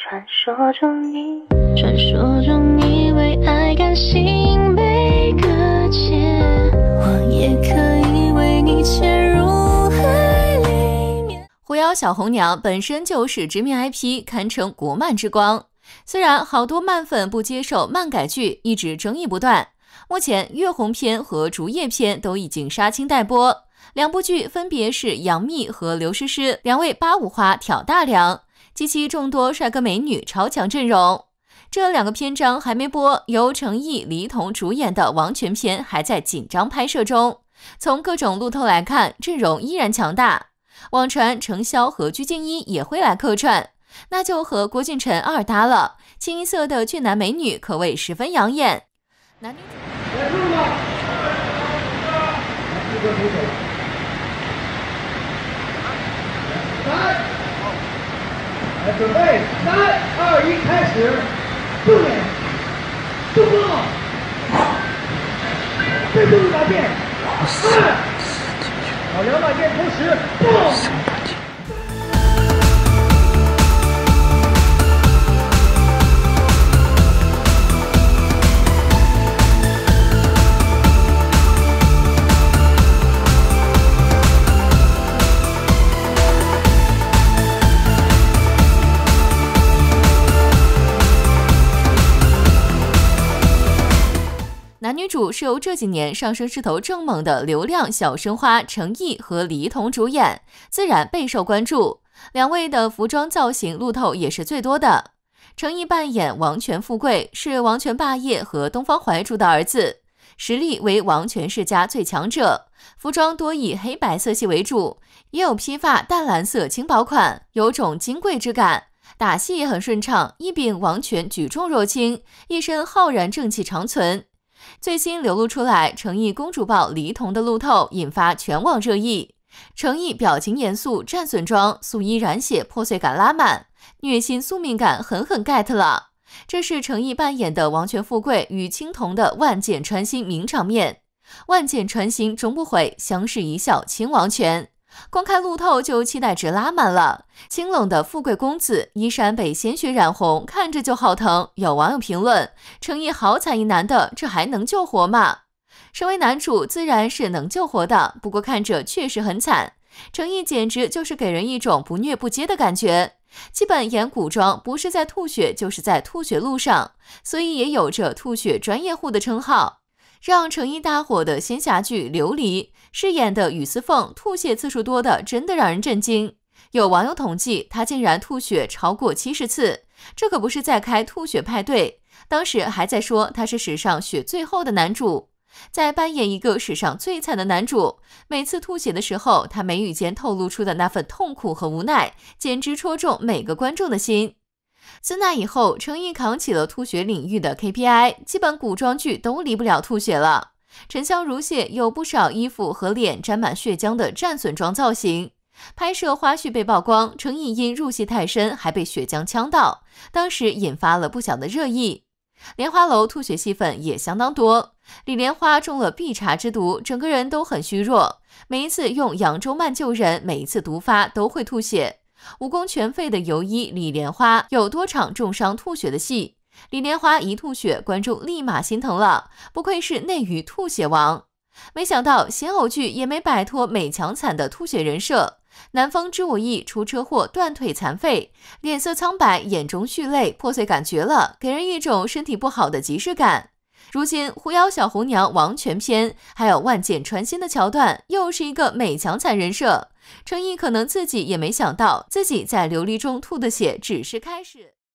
传传说说中中你，你你为为爱甘心被搁浅，我也可以潜入海里面。狐妖小红娘本身就是知名 IP，堪称国漫之光。虽然好多漫粉不接受漫改剧，一直争议不断。目前月红篇和竹叶篇都已经杀青待播，两部剧分别是杨幂和刘诗诗两位八五花挑大梁。及其众多帅哥美女超强阵容，这两个篇章还没播，由成毅、黎彤主演的王权篇还在紧张拍摄中。从各种路透来看，阵容依然强大，网传程潇和鞠婧祎也会来客串，那就和郭俊辰二搭了，清一色的俊男美女，可谓十分养眼。准备，三、二、一，开始！注意，动作，再动一达变，四，两把剑同时，三。主是由这几年上升势头正猛的流量小生花程毅和李一桐主演，自然备受关注。两位的服装造型路透也是最多的。程毅扮演王权富贵，是王权霸业和东方怀珠的儿子，实力为王权世家最强者。服装多以黑白色系为主，也有披发淡蓝色轻薄款，有种金贵之感。打戏也很顺畅，一柄王权举重若轻，一身浩然正气长存。最新流露出来，成毅公主抱黎彤的路透引发全网热议。成毅表情严肃，战损妆素衣染血，破碎感拉满，虐心宿命感狠狠 get 了。这是成毅扮演的王权富贵与青铜的万箭穿心名场面。万箭穿心终不悔，相视一笑倾王权。光看路透就期待值拉满了，清冷的富贵公子衣衫被鲜血染红，看着就好疼。有网友评论：“程毅好惨一男的，这还能救活吗？”身为男主自然是能救活的，不过看着确实很惨。程毅简直就是给人一种不虐不接的感觉，基本演古装不是在吐血就是在吐血路上，所以也有着“吐血专业户”的称号。让成毅大火的仙侠剧《琉璃》，饰演的雨丝凤吐血次数多的，真的让人震惊。有网友统计，她竟然吐血超过七十次，这可不是在开吐血派对。当时还在说他是史上血最厚的男主，在扮演一个史上最惨的男主。每次吐血的时候，他眉宇间透露出的那份痛苦和无奈，简直戳中每个观众的心。自那以后，成毅扛起了吐血领域的 KPI，基本古装剧都离不了吐血了。沉香如屑，有不少衣服和脸沾满血浆的战损装造型，拍摄花絮被曝光，成毅因入戏太深还被血浆呛到，当时引发了不小的热议。莲花楼吐血戏份也相当多，李莲花中了碧茶之毒，整个人都很虚弱，每一次用扬州慢救人，每一次毒发都会吐血。武功全废的游医李莲花有多场重伤吐血的戏，李莲花一吐血，观众立马心疼了，不愧是内娱吐血王。没想到仙偶剧也没摆脱美强惨的吐血人设，南方知我意出车祸断腿残废，脸色苍白，眼中蓄泪，破碎感绝了，给人一种身体不好的即视感。如今《狐妖小红娘》王权篇还有万箭穿心的桥段，又是一个美强惨人设。程毅可能自己也没想到，自己在琉璃中吐的血只是开始。